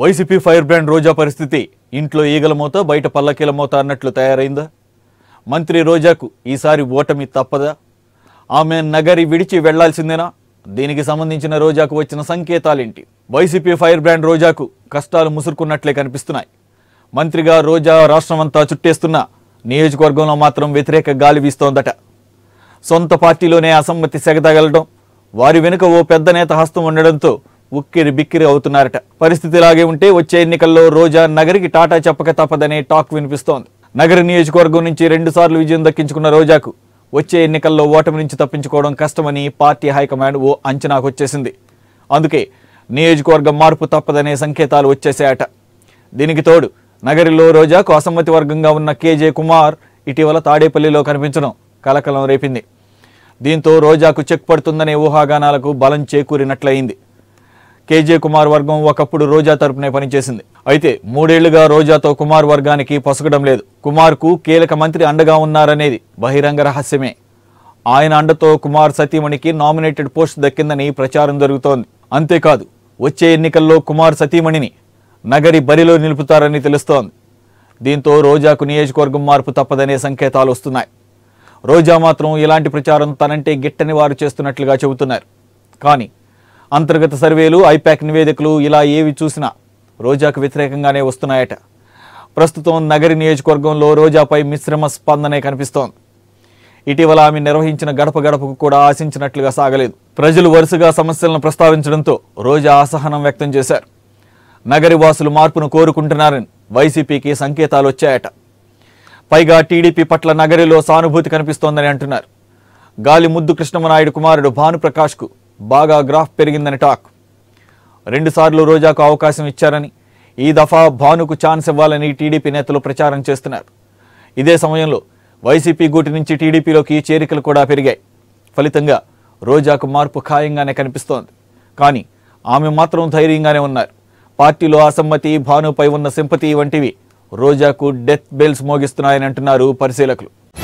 YCP fire brand రోజా పరిస్థితి ఇంట్లో ఈగల మూత బయట పల్లకీల మూత అన్నట్లు తయారైందా మంత్రి రోజాకు ఈసారి ఓటమి తప్పదా ఆమె నగరి విడిచి వెళ్లాల్సిందేనా దీనికి సంబంధించిన రోజాకు వచ్చిన సంకేతాలేంటి వైసీపీ ఫైర్ బ్రాండ్ రోజాకు కష్టాలు ముసురుకున్నట్లే కనిపిస్తున్నాయి మంత్రిగా రోజా రాష్ట్రమంతా చుట్టేస్తున్న నియోజకవర్గంలో మాత్రం వ్యతిరేక గాలి వీస్తోందట సొంత పార్టీలోనే అసమ్మతి సెగదగలడం వారి వెనుక ఓ పెద్ద నేత హస్తం ఉండడంతో ఉక్కిరి బిక్కిరి అవుతున్నారట పరిస్థితి ఇలాగే ఉంటే వచ్చే ఎన్నికల్లో రోజా నగరికి టాటా చెప్పక తప్పదనే టాక్ వినిపిస్తోంది నగర నియోజకవర్గం నుంచి రెండుసార్లు విజయం దక్కించుకున్న రోజాకు వచ్చే ఎన్నికల్లో ఓటమి నుంచి తప్పించుకోవడం కష్టమని పార్టీ హైకమాండ్ ఓ అంచనాకు వచ్చేసింది అందుకే నియోజకవర్గం మార్పు తప్పదనే సంకేతాలు వచ్చేసాయట దీనికి తోడు నగరిలో రోజాకు అసమ్మతి వర్గంగా ఉన్న కేజే కుమార్ ఇటీవల తాడేపల్లిలో కనిపించడం కలకలం రేపింది దీంతో రోజాకు చెక్ పడుతుందనే ఊహాగానాలకు బలం చేకూరినట్లయింది కేజే కుమార్ వర్గం ఒకప్పుడు రోజా తరపునే పనిచేసింది అయితే మూడేళ్లుగా రోజాతో కుమార్ వర్గానికి పొసగడం లేదు కుమార్కు కీలక మంత్రి అండగా ఉన్నారనేది బహిరంగ రహస్యమే ఆయన అండతో కుమార్ సతీమణికి నామినేటెడ్ పోస్ట్ దక్కిందని ప్రచారం జరుగుతోంది అంతేకాదు వచ్చే ఎన్నికల్లో కుమార్ సతీమణిని నగరి బరిలో నిలుపుతారని తెలుస్తోంది దీంతో రోజాకు నియోజకవర్గం మార్పు తప్పదనే సంకేతాలు వస్తున్నాయి రోజా మాత్రం ఇలాంటి ప్రచారం తనంటే గిట్టని వారు చేస్తున్నట్లుగా చెబుతున్నారు కానీ అంతర్గత సర్వేలు ఐపాక్ నివేదికలు ఇలా ఏవి చూసినా రోజాకు వ్యతిరేకంగానే వస్తున్నాయట ప్రస్తుతం నగరి నియోజకవర్గంలో రోజాపై మిశ్రమ స్పందనే కనిపిస్తోంది ఇటీవల ఆమె నిర్వహించిన గడప గడపకు కూడా ఆశించినట్లుగా సాగలేదు ప్రజలు వరుసగా సమస్యలను ప్రస్తావించడంతో రోజా అసహనం వ్యక్తం చేశారు నగరి వాసులు మార్పును కోరుకుంటున్నారని వైసీపీకి సంకేతాలు వచ్చాయట పైగా టీడీపీ పట్ల నగరిలో సానుభూతి కనిపిస్తోందని అంటున్నారు గాలి ముద్దు కృష్ణమనాయుడు కుమారుడు భానుప్రకాష్కు బాగా గ్రాఫ్ పెరిగిందని టాక్ రెండుసార్లు రోజాకు అవకాశం ఇచ్చారని ఈ దఫా భానుకు ఛాన్స్ ఇవ్వాలని టీడీపీ నేతలు ప్రచారం చేస్తున్నారు ఇదే సమయంలో వైసీపీ గూటి నుంచి టీడీపీలోకి చేరికలు కూడా పెరిగాయి ఫలితంగా రోజాకు మార్పు ఖాయంగానే కనిపిస్తోంది కానీ ఆమె మాత్రం ధైర్యంగానే ఉన్నారు పార్టీలో అసమ్మతి భానుపై ఉన్న సింపతి వంటివి రోజాకు డెత్ బెల్స్ మోగిస్తున్నాయని అంటున్నారు పరిశీలకులు